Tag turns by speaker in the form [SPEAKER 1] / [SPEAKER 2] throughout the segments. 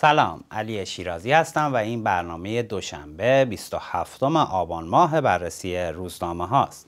[SPEAKER 1] سلام علی شیرازی هستم و این برنامه دوشنبه 27 آبان ماه بررسی روزنامه هاست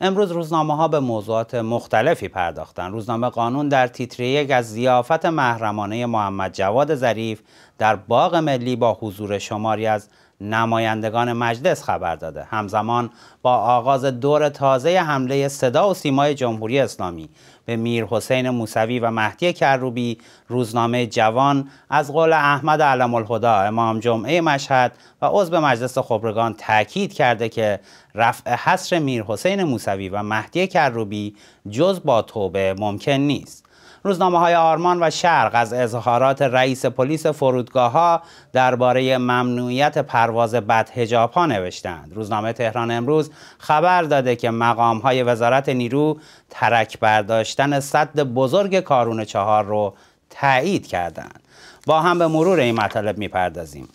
[SPEAKER 1] امروز روزنامه ها به موضوعات مختلفی پرداختن روزنامه قانون در تیتر یک از زیافت محرمانه محمد جواد ظریف در باغ ملی با حضور شماری از نمایندگان مجلس خبر داده همزمان با آغاز دور تازه حمله صدا و سیمای جمهوری اسلامی به میر حسین موسوی و مهدی کروبی روزنامه جوان از قول احمد علم الهدا امام جمعه مشهد و عضو مجلس خبرگان تاکید کرده که رفع حصر میر حسین موسوی و مهدی کروبی جز با توبه ممکن نیست روزنامه های آرمان و شرق از اظهارات رئیس پلیس فرودگاه ها درباره ممنوعیت پرواز بد ها نوشتند. روزنامه تهران امروز خبر داده که مقام های وزارت نیرو ترک برداشتن صد بزرگ کارون چهار رو تایید کردند. با هم به مرور این مطالب میپردازیم.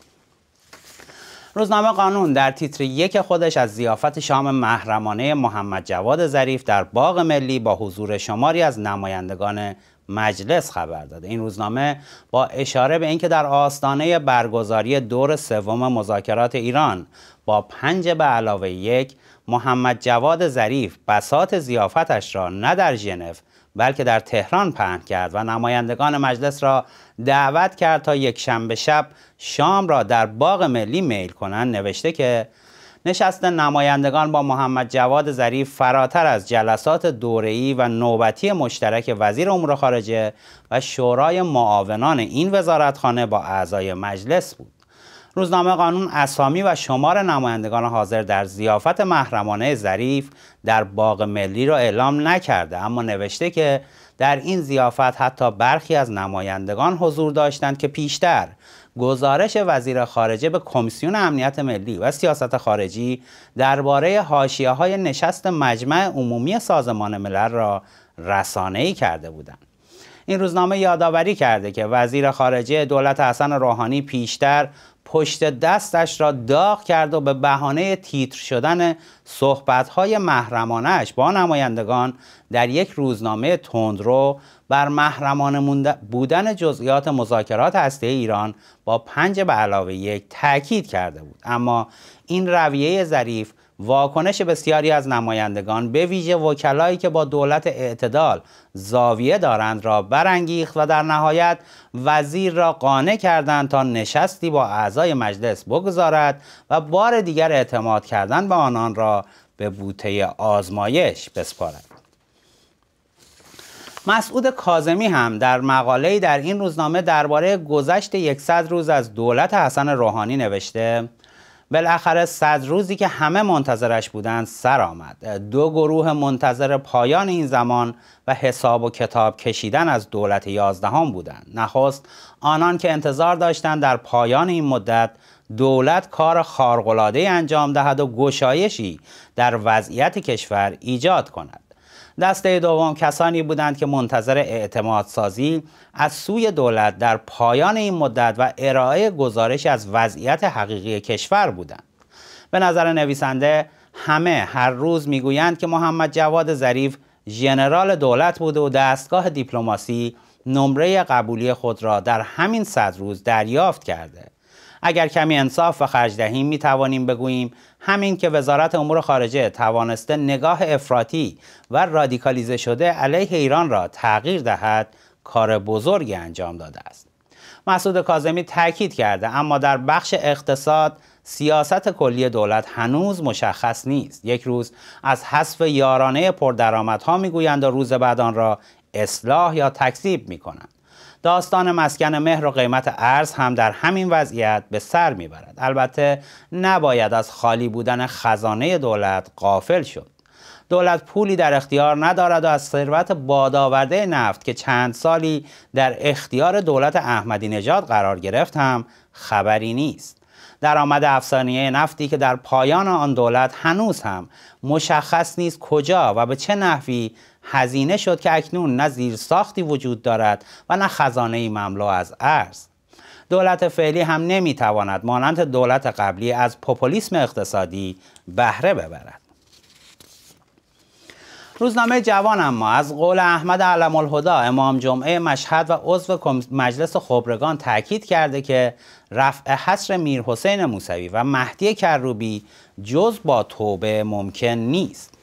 [SPEAKER 1] روزنامه قانون در تیتر یک خودش از زیافت شام محرمانه محمد جواد ظریف در باغ ملی با حضور شماری از نمایندگان مجلس خبر داده این روزنامه با اشاره به اینکه در آستانه برگزاری دور سوم مذاکرات ایران با پنج به علاوه یک محمد جواد ظریف بسات زیافتش را نه در ژنو بلکه در تهران پهن کرد و نمایندگان مجلس را دعوت کرد تا یک شنبه شب شام را در باغ ملی میل کنند نوشته که نشست نمایندگان با محمد جواد ظریف فراتر از جلسات دوره‌ای و نوبتی مشترک وزیر امور خارجه و شورای معاونان این وزارتخانه با اعضای مجلس بود. روزنامه قانون اسامی و شمار نمایندگان حاضر در زیافت محرمانه ظریف در باغ ملی را اعلام نکرده اما نوشته که در این زیافت حتی برخی از نمایندگان حضور داشتند که پیشتر گزارش وزیر خارجه به کمیسیون امنیت ملی و سیاست خارجی درباره های نشست مجمع عمومی سازمان ملل را ای کرده بودند. این روزنامه یادآوری کرده که وزیر خارجه دولت حسن روحانی پیشتر پشت دستش را داغ کرد و به بهانه تیتر شدن صحبت‌های محرمانهش با نمایندگان در یک روزنامه تندرو بر محرمانه بودن جزئیات مذاکرات هسته ایران با پنج به علاوه یک تاکید کرده بود اما این رویه ظریف واکنش بسیاری از نمایندگان به ویژه وکلایی که با دولت اعتدال زاویه دارند را برانگیخت و در نهایت وزیر را قانع کردند تا نشستی با اعضای مجلس بگذارد و بار دیگر اعتماد کردن به آنان را به بوته آزمایش بسپارد مسعود کازمی هم در مقاله‌ای در این روزنامه درباره گذشت 100 روز از دولت حسن روحانی نوشته بالاخره صد روزی که همه منتظرش بودند سر آمد دو گروه منتظر پایان این زمان و حساب و کتاب کشیدن از دولت یازدهم بودند نخست آنان که انتظار داشتند در پایان این مدت دولت کار خارق‌العاده‌ای انجام دهد و گشایشی در وضعیت کشور ایجاد کند دسته دوم کسانی بودند که منتظر اعتماد سازی از سوی دولت در پایان این مدت و ارائه گزارش از وضعیت حقیقی کشور بودند به نظر نویسنده همه هر روز میگویند که محمد جواد ظریف ژنرال دولت بوده و دستگاه دیپلماسی نمره قبولی خود را در همین صد روز دریافت کرده اگر کمی انصاف و خرج دهیم می توانیم بگوییم همین که وزارت امور خارجه توانسته نگاه افراطی و رادیکالیزه شده علیه ایران را تغییر دهد کار بزرگی انجام داده است مسعود کاظمی تاکید کرده اما در بخش اقتصاد سیاست کلی دولت هنوز مشخص نیست یک روز از حذف یارانه پردرآمدها میگویند و روز بعد آن را اصلاح یا تکذیب میکنند داستان مسکن مهر و قیمت ارز هم در همین وضعیت به سر میبرد البته نباید از خالی بودن خزانه دولت قافل شد دولت پولی در اختیار ندارد و از ثروت بادآورده نفت که چند سالی در اختیار دولت احمدی نژاد قرار گرفت هم خبری نیست درآمد افسانیه نفتی که در پایان آن دولت هنوز هم مشخص نیست کجا و به چه نحوی هزینه شد که اکنون نه زیرساختی وجود دارد و نه خزانه ای مملو از ارز دولت فعلی هم نمیتواند مانند دولت قبلی از پوپولیسم اقتصادی بهره ببرد روزنامه جوان اما از قول احمد علم الهدا امام جمعه مشهد و عضو مجلس خبرگان تاکید کرده که رفع حصر میر حسین موسوی و مهدی کروبی جز با توبه ممکن نیست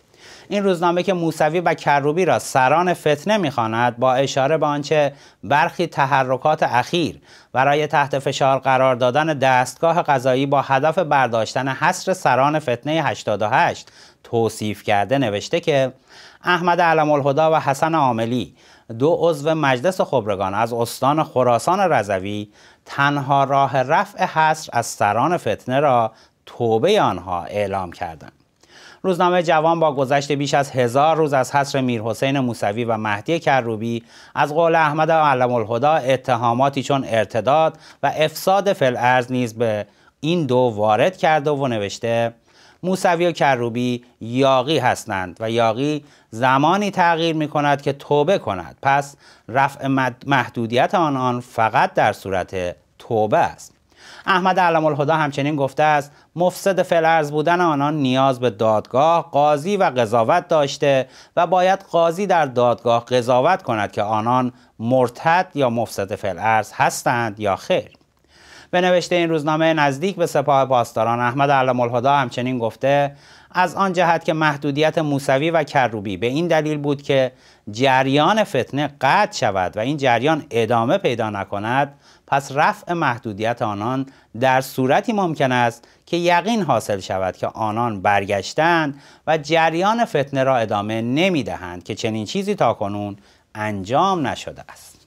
[SPEAKER 1] این روزنامه که موسوی و کروبی را سران فتنه میخواند با اشاره به آنچه برخی تحرکات اخیر برای تحت فشار قرار دادن دستگاه قضایی با هدف برداشتن حصر سران فتنه 88 توصیف کرده نوشته که احمد علم الهدا و حسن عاملی دو عضو مجلس خبرگان از استان خراسان رضوی تنها راه رفع حصر از سران فتنه را توبه آنها اعلام کردند روزنامه جوان با گذشت بیش از هزار روز از حصر میرحسین موسوی و مهدی کروبی از قول احمد علم الهدا اتهاماتی چون ارتداد و افساد فلعرز نیز به این دو وارد کرده و نوشته موسوی و کروبی یاقی هستند و یاقی زمانی تغییر می کند که توبه کند پس رفع محدودیت آنان فقط در صورت توبه است احمد علم الهدا همچنین گفته است مفسد فلعرز بودن آنان نیاز به دادگاه قاضی و قضاوت داشته و باید قاضی در دادگاه قضاوت کند که آنان مرتد یا مفسد فلعرز هستند یا خیر به نوشته این روزنامه نزدیک به سپاه پاسداران احمد علم الهدا همچنین گفته از آن جهت که محدودیت موسوی و کروبی به این دلیل بود که جریان فتنه قطع شود و این جریان ادامه پیدا نکند پس رفع محدودیت آنان در صورتی ممکن است که یقین حاصل شود که آنان برگشتند و جریان فتنه را ادامه نمی دهند که چنین چیزی تاکنون انجام نشده است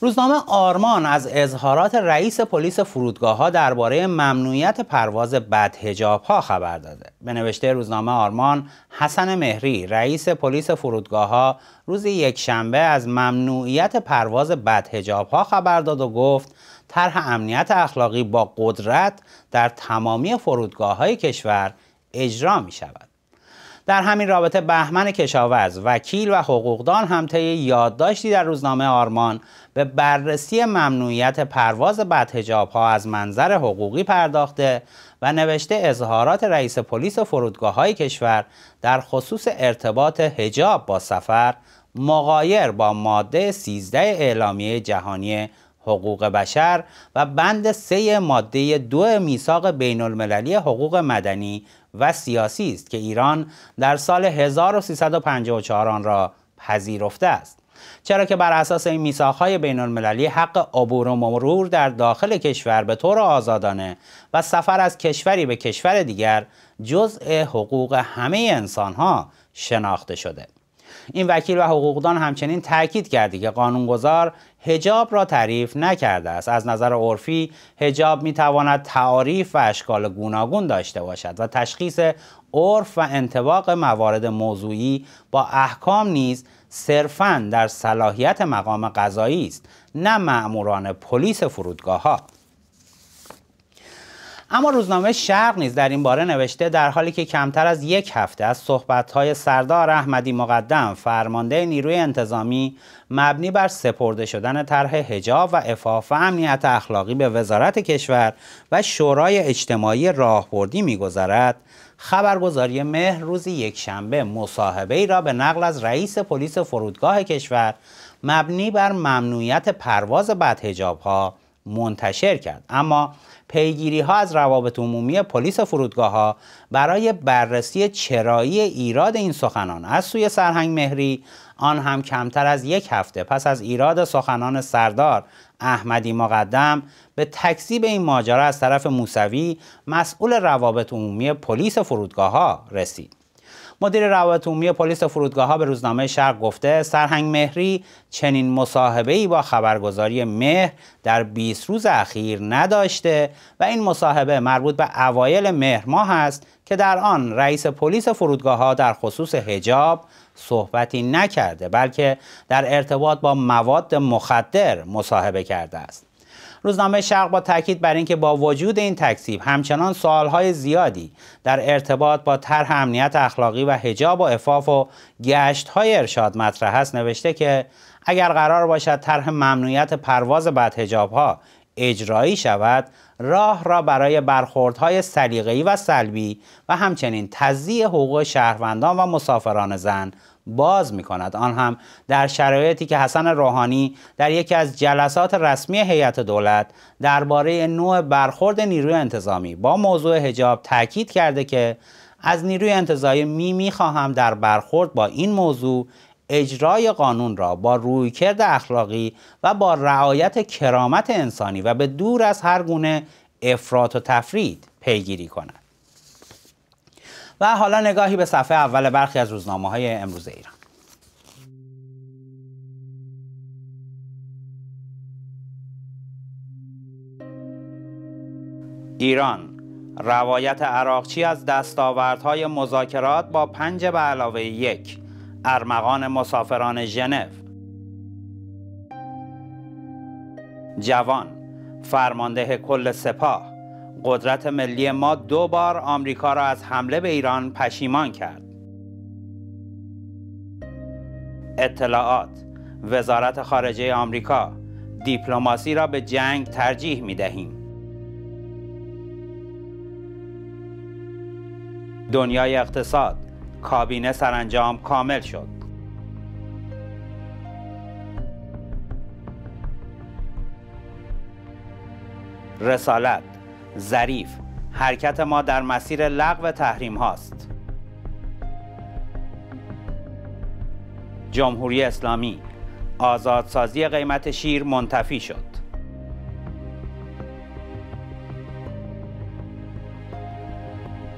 [SPEAKER 1] روزنامه آرمان از اظهارات رئیس پلیس فرودگاه ها درباره ممنوعیت پرواز بدهجاب ها خبر داده. به نوشته روزنامه آرمان، حسن مهری رئیس پلیس فرودگاه ها روز یک شنبه از ممنوعیت پرواز بدهجاب ها خبر داد و گفت طرح امنیت اخلاقی با قدرت در تمامی فرودگاه های کشور اجرا می شود. در همین رابطه بهمن کشاورز وکیل و حقوقدان هم طی یادداشتی در روزنامه آرمان به بررسی ممنوعیت پرواز بدهجاب ها از منظر حقوقی پرداخته و نوشته اظهارات رئیس پلیس و فرودگاه های کشور در خصوص ارتباط هجاب با سفر مغایر با ماده 13 اعلامیه جهانی حقوق بشر و بند سه ماده دو میثاق بین المللی حقوق مدنی و سیاسی است که ایران در سال 1354 آن را پذیرفته است چرا که بر اساس این میساقهای بین المللی حق عبور و مرور در داخل کشور به طور آزادانه و سفر از کشوری به کشور دیگر جزء حقوق همه ها شناخته شده این وکیل و حقوقدان همچنین تاکید کردی که قانونگذار هجاب را تعریف نکرده است از نظر عرفی هجاب می تواند تعاریف و اشکال گوناگون داشته باشد و تشخیص عرف و انتباق موارد موضوعی با احکام نیز صرفا در صلاحیت مقام قضایی است نه معموران پلیس فرودگاه ها اما روزنامه شرق نیز در این باره نوشته در حالی که کمتر از یک هفته از صحبت‌های سردار احمدی مقدم فرمانده نیروی انتظامی مبنی بر سپرده شدن طرح حجاب و افاف و امنیت اخلاقی به وزارت کشور و شورای اجتماعی راهبردی میگذرد خبرگزاری مهر روز یکشنبه مصاحبه ای را به نقل از رئیس پلیس فرودگاه کشور مبنی بر ممنوعیت پرواز بدهجابها، ها منتشر کرد اما پیگیری ها از روابط عمومی پلیس فرودگاه ها برای بررسی چرایی ایراد این سخنان از سوی سرهنگ مهری آن هم کمتر از یک هفته پس از ایراد سخنان سردار احمدی مقدم به تکذیب این ماجرا از طرف موسوی مسئول روابط عمومی پلیس فرودگاه ها رسید مدیر روابط عمومی پلیس فرودگاه ها به روزنامه شرق گفته سرهنگ مهری چنین مصاحبه ای با خبرگزاری مهر در 20 روز اخیر نداشته و این مصاحبه مربوط به اوایل مهر ماه است که در آن رئیس پلیس فرودگاه ها در خصوص هجاب صحبتی نکرده بلکه در ارتباط با مواد مخدر مصاحبه کرده است روزنامه شرق با تاکید بر اینکه با وجود این تکسیب همچنان سوالهای زیادی در ارتباط با طرح امنیت اخلاقی و حجاب و افاف و های ارشاد مطرح است نوشته که اگر قرار باشد طرح ممنوعیت پرواز هجاب ها اجرایی شود راه را برای برخوردهای سلیقه‌ای و سلبی و همچنین تضییع حقوق شهروندان و مسافران زن باز می کند آن هم در شرایطی که حسن روحانی در یکی از جلسات رسمی هیئت دولت درباره نوع برخورد نیروی انتظامی با موضوع حجاب تاکید کرده که از نیروی انتظامی می میخواهم در برخورد با این موضوع اجرای قانون را با رویکرد اخلاقی و با رعایت کرامت انسانی و به دور از هر گونه افراط و تفرید پیگیری کند و حالا نگاهی به صفحه اول برخی از روزنامه های امروز ایران ایران روایت عراقچی از دستاوردهای مذاکرات با پنج به علاوه یک ارمغان مسافران ژنو جوان فرمانده کل سپاه قدرت ملی ما دو بار آمریکا را از حمله به ایران پشیمان کرد. اطلاعات وزارت خارجه آمریکا دیپلماسی را به جنگ ترجیح می دهیم. دنیای اقتصاد کابینه سرانجام کامل شد. رسالت ظریف حرکت ما در مسیر لغو تحریم هاست جمهوری اسلامی آزادسازی قیمت شیر منتفی شد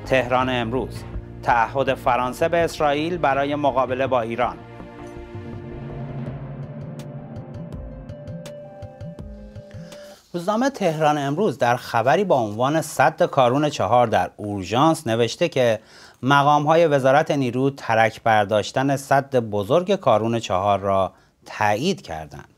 [SPEAKER 1] تهران امروز تعهد فرانسه به اسرائیل برای مقابله با ایران روزنامه تهران امروز در خبری با عنوان صد کارون چهار در اورژانس نوشته که مقام های وزارت نیرو ترک برداشتن صد بزرگ کارون چهار را تایید کردند.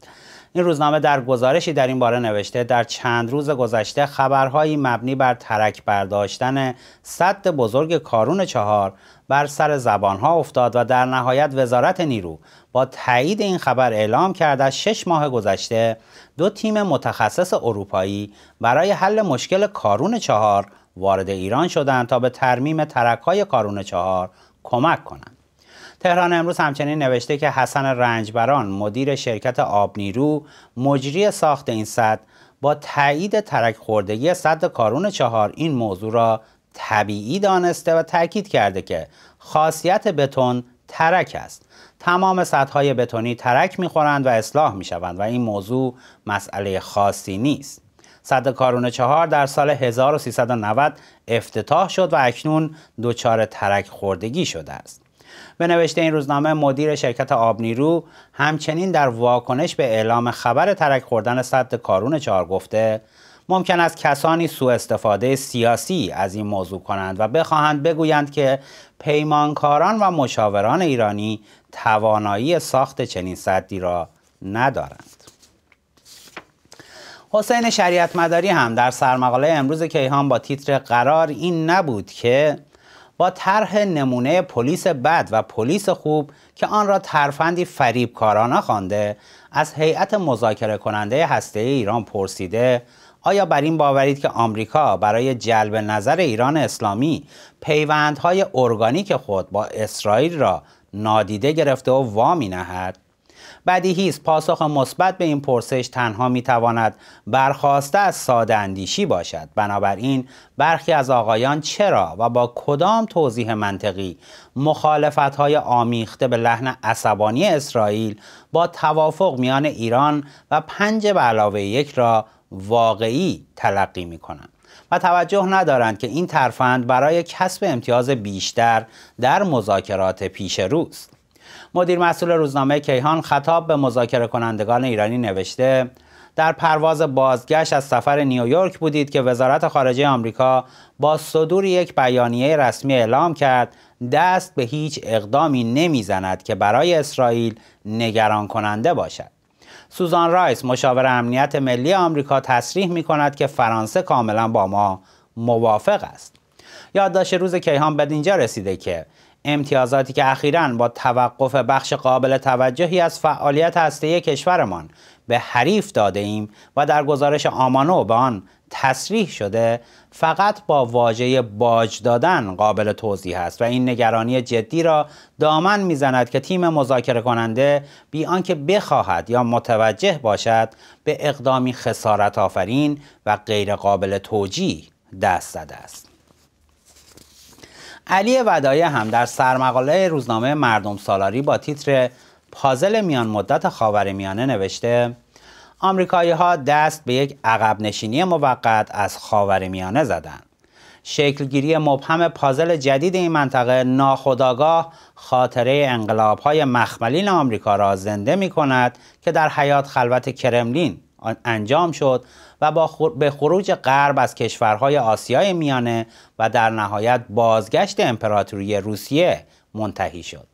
[SPEAKER 1] این روزنامه در گزارشی در این باره نوشته در چند روز گذشته خبرهایی مبنی بر ترک برداشتن سد بزرگ کارون چهار بر سر زبانها افتاد و در نهایت وزارت نیرو با تایید این خبر اعلام کرد از شش ماه گذشته دو تیم متخصص اروپایی برای حل مشکل کارون چهار وارد ایران شدند تا به ترمیم ترکهای کارون چهار کمک کنند. تهران امروز همچنین نوشته که حسن رنجبران مدیر شرکت آبنیرو مجری ساخت این سد با تایید ترک خوردگی سد کارون چهار این موضوع را طبیعی دانسته و تاکید کرده که خاصیت بتون ترک است تمام سدهای بتونی ترک میخورند و اصلاح میشوند و این موضوع مسئله خاصی نیست صد کارون چهار در سال 1390 افتتاح شد و اکنون دچار ترک خوردگی شده است به نوشته این روزنامه مدیر شرکت آبنیرو همچنین در واکنش به اعلام خبر ترک خوردن سد کارون چهار گفته ممکن است کسانی سوء استفاده سیاسی از این موضوع کنند و بخواهند بگویند که پیمانکاران و مشاوران ایرانی توانایی ساخت چنین صدی را ندارند. حسین شریعت مداری هم در سرمقاله امروز کیهان با تیتر قرار این نبود که با طرح نمونه پلیس بد و پلیس خوب که آن را ترفندی فریبکارانه خوانده از هیئت مذاکره کننده هسته ایران پرسیده آیا بر این باورید که آمریکا برای جلب نظر ایران اسلامی پیوندهای ارگانیک خود با اسرائیل را نادیده گرفته و وامی نهد؟ بدیهی است پاسخ مثبت به این پرسش تنها میتواند برخواسته از ساده اندیشی باشد بنابراین برخی از آقایان چرا و با کدام توضیح منطقی مخالفت های آمیخته به لحن عصبانی اسرائیل با توافق میان ایران و پنج به علاوه یک را واقعی تلقی می کنند. و توجه ندارند که این ترفند برای کسب امتیاز بیشتر در مذاکرات پیش روست. مدیر مسئول روزنامه کیهان خطاب به مذاکره کنندگان ایرانی نوشته در پرواز بازگشت از سفر نیویورک بودید که وزارت خارجه آمریکا با صدور یک بیانیه رسمی اعلام کرد دست به هیچ اقدامی نمیزند که برای اسرائیل نگران کننده باشد. سوزان رایس مشاور امنیت ملی آمریکا تصریح می کند که فرانسه کاملا با ما موافق است. یادداشت روز کیهان به اینجا رسیده که امتیازاتی که اخیرا با توقف بخش قابل توجهی از فعالیت هسته کشورمان به حریف داده ایم و در گزارش آمانو به آن تصریح شده فقط با واژه باج دادن قابل توضیح است و این نگرانی جدی را دامن میزند که تیم مذاکره کننده بی آنکه بخواهد یا متوجه باشد به اقدامی خسارت آفرین و غیرقابل توجیه دست زده است علی ودایه هم در سرمقاله روزنامه مردم سالاری با تیتر پازل میان مدت خاور میانه نوشته آمریکایی ها دست به یک عقب نشینی موقت از خاور میانه زدند. شکلگیری مبهم پازل جدید این منطقه ناخداگاه خاطره انقلاب های مخملین آمریکا را زنده می کند که در حیات خلوت کرملین انجام شد و با به خروج غرب از کشورهای آسیای میانه و در نهایت بازگشت امپراتوری روسیه منتهی شد.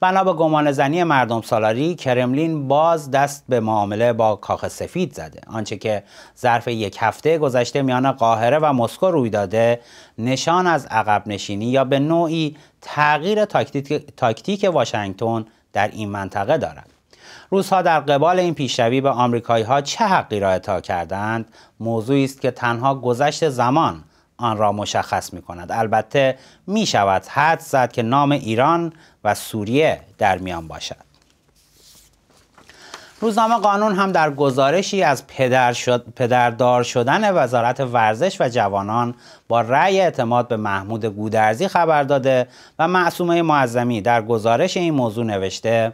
[SPEAKER 1] بنا به گمان زنی مردم سالاری کرملین باز دست به معامله با کاخ سفید زده آنچه که ظرف یک هفته گذشته میان قاهره و مسکو روی داده نشان از عقب نشینی یا به نوعی تغییر تاکتیک, تاکتیک واشنگتن در این منطقه دارد روزها در قبال این پیشروی به آمریکایی ها چه حقی را اعطا کردند موضوعی است که تنها گذشت زمان آن را مشخص می کند البته می شود حد زد که نام ایران و سوریه در میان باشد روزنامه قانون هم در گزارشی از پدر پدردار شدن وزارت ورزش و جوانان با رأی اعتماد به محمود گودرزی خبر داده و معصومه معظمی در گزارش این موضوع نوشته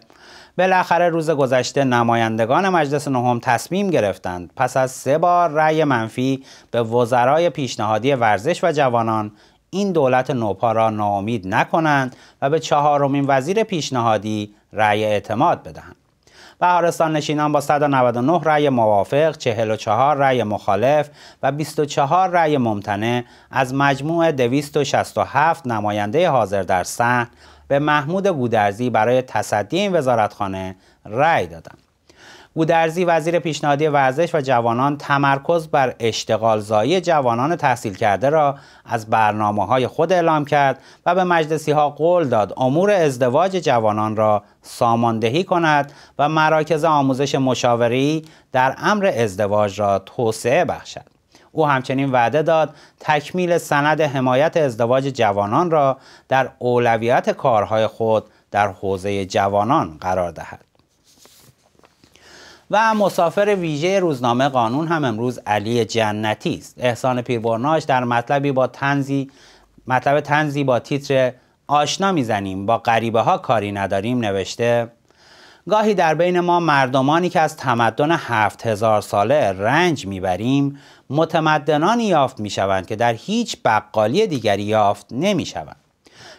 [SPEAKER 1] بالاخره روز گذشته نمایندگان مجلس نهم تصمیم گرفتند پس از سه بار رأی منفی به وزرای پیشنهادی ورزش و جوانان این دولت نوپا را ناامید نکنند و به چهارمین وزیر پیشنهادی رأی اعتماد بدهند بهارستان نشینان با 199 رأی موافق، 44 رأی مخالف و 24 رأی ممتنع از مجموع 267 نماینده حاضر در صحن به محمود گودرزی برای تصدی این وزارتخانه رأی دادند. گودرزی وزیر پیشنهادی ورزش و جوانان تمرکز بر اشتغال زایی جوانان تحصیل کرده را از برنامه های خود اعلام کرد و به مجلسی ها قول داد امور ازدواج جوانان را ساماندهی کند و مراکز آموزش مشاوری در امر ازدواج را توسعه بخشد. او همچنین وعده داد تکمیل سند حمایت ازدواج جوانان را در اولویت کارهای خود در حوزه جوانان قرار دهد و مسافر ویژه روزنامه قانون هم امروز علی جنتی است احسان پیربرناش در مطلبی با تنزی مطلب تنزی با تیتر آشنا میزنیم با غریبه ها کاری نداریم نوشته گاهی در بین ما مردمانی که از تمدن هفت هزار ساله رنج میبریم متمدنانی یافت می شوند که در هیچ بقالی دیگری یافت نمی شوند.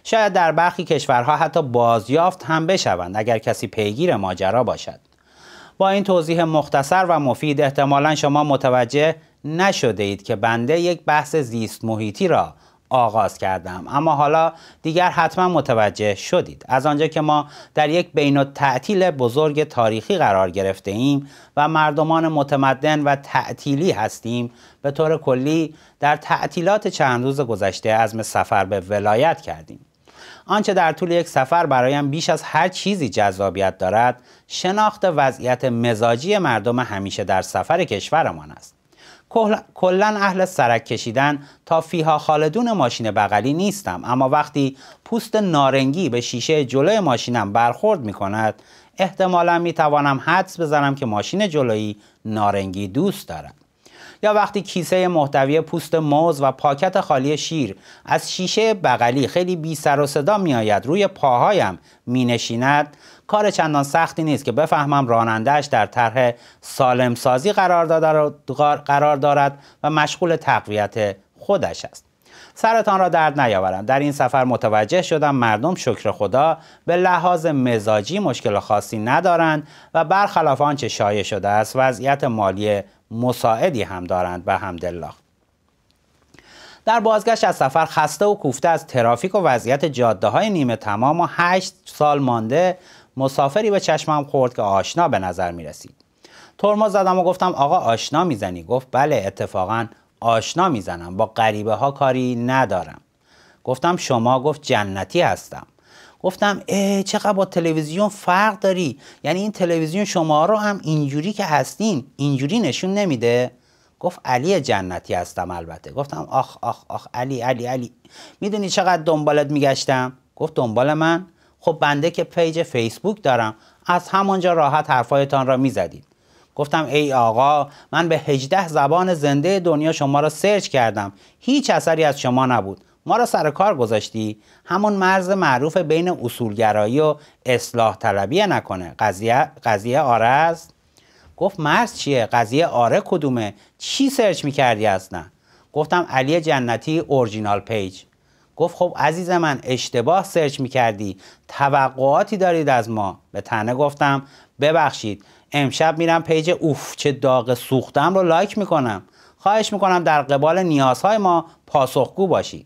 [SPEAKER 1] شاید در برخی کشورها حتی بازیافت هم بشوند اگر کسی پیگیر ماجرا باشد. با این توضیح مختصر و مفید احتمالا شما متوجه نشده اید که بنده یک بحث زیست محیطی را آغاز کردم اما حالا دیگر حتما متوجه شدید از آنجا که ما در یک بین تعطیل بزرگ تاریخی قرار گرفته ایم و مردمان متمدن و تعطیلی هستیم به طور کلی در تعطیلات چند روز گذشته عزم سفر به ولایت کردیم آنچه در طول یک سفر برایم بیش از هر چیزی جذابیت دارد شناخت وضعیت مزاجی مردم همیشه در سفر کشورمان است کلا اهل سرک کشیدن تا فیها خالدون ماشین بغلی نیستم اما وقتی پوست نارنگی به شیشه جلوی ماشینم برخورد می کند احتمالا می توانم حدس بزنم که ماشین جلویی نارنگی دوست دارد یا وقتی کیسه محتوی پوست موز و پاکت خالی شیر از شیشه بغلی خیلی بی سر و صدا می آید روی پاهایم می نشیند کار چندان سختی نیست که بفهمم رانندهش در طرح سالمسازی قرار دارد و مشغول تقویت خودش است سرتان را درد نیاورم در این سفر متوجه شدم مردم شکر خدا به لحاظ مزاجی مشکل خاصی ندارند و برخلاف آنچه شایع شده است وضعیت مالی مساعدی هم دارند و همدلله در بازگشت از سفر خسته و کوفته از ترافیک و وضعیت جاده های نیمه تمام و هشت سال مانده مسافری به چشمم خورد که آشنا به نظر می رسید ترمز زدم و گفتم آقا آشنا میزنی گفت بله اتفاقا آشنا میزنم با غریبه ها کاری ندارم گفتم شما گفت جنتی هستم گفتم اه چقدر با تلویزیون فرق داری یعنی این تلویزیون شما رو هم اینجوری که هستین اینجوری نشون نمیده گفت علی جنتی هستم البته گفتم آخ آخ آخ علی علی علی میدونی چقدر دنبالت میگشتم گفت دنبال من خب بنده که پیج فیسبوک دارم از همانجا راحت حرفایتان را میزدید گفتم ای آقا من به هجده زبان زنده دنیا شما را سرچ کردم هیچ اثری از شما نبود ما را سر کار گذاشتی همون مرز معروف بین اصولگرایی و اصلاح طلبی نکنه قضیه, قضیه آره است گفت مرز چیه قضیه آره کدومه چی سرچ میکردی اصلا گفتم علی جنتی اورجینال پیج گفت خب عزیز من اشتباه سرچ میکردی توقعاتی دارید از ما به تنه گفتم ببخشید امشب میرم پیج اوف چه داغ سوختم رو لایک میکنم خواهش میکنم در قبال نیازهای ما پاسخگو باشی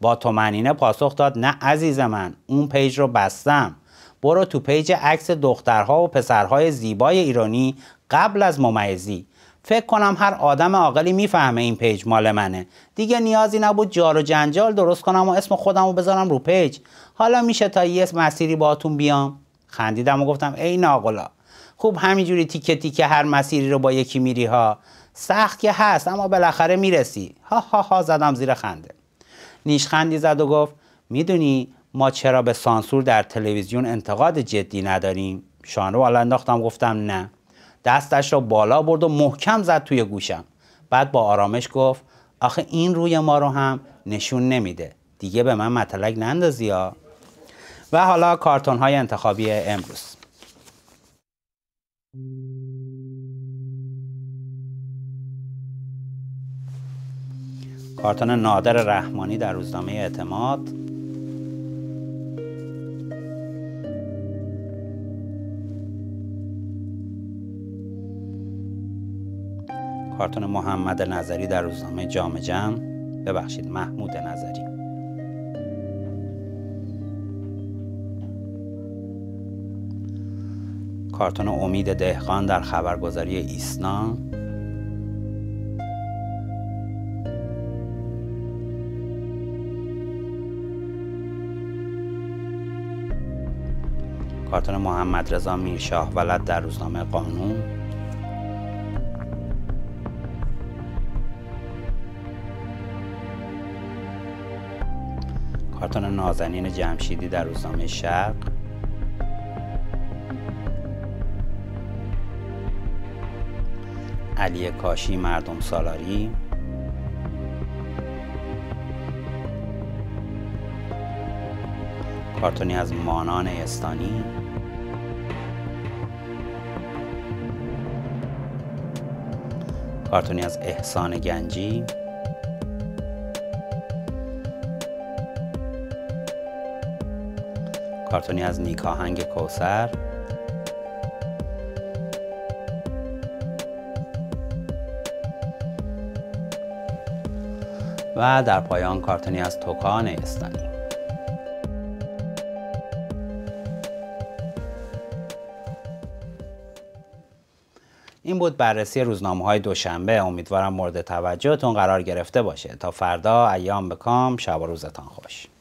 [SPEAKER 1] با تومنینه پاسخ داد نه عزیز من اون پیج رو بستم برو تو پیج عکس دخترها و پسرهای زیبای ایرانی قبل از ممیزی فکر کنم هر آدم عاقلی میفهمه این پیج مال منه دیگه نیازی نبود جار و جنجال درست کنم و اسم خودم رو بذارم رو پیج حالا میشه تا یه مسیری باهاتون بیام خندیدم و گفتم ای ناقلا خوب همینجوری تیکه تیکه هر مسیری رو با یکی میری ها سخت که هست اما بالاخره میرسی ها ها ها زدم زیر خنده نیش خندی زد و گفت میدونی ما چرا به سانسور در تلویزیون انتقاد جدی نداریم شانرو رو انداختم گفتم نه دستش را بالا برد و محکم زد توی گوشم بعد با آرامش گفت آخه این روی ما رو هم نشون نمیده دیگه به من مطلق نندازی ها و حالا کارتون های انتخابی امروز کارتون نادر رحمانی در روزنامه اعتماد کارتون محمد نظری در روزنامه جام جم ببخشید محمود نظری کارتون امید دهقان در خبرگزاری ایسنا کارتون محمد رضا میرشاه ولد در روزنامه قانون کارتون نازنین جمشیدی در روزنامه شرق علی کاشی مردم سالاری کارتونی از مانان استانی کارتونی از احسان گنجی کارتونی از نیکاهنگ کوسر و در پایان کارتونی از توکان استانی این بود بررسی روزنامه های دوشنبه امیدوارم مورد توجهتون قرار گرفته باشه تا فردا ایام کام شب و روزتان خوش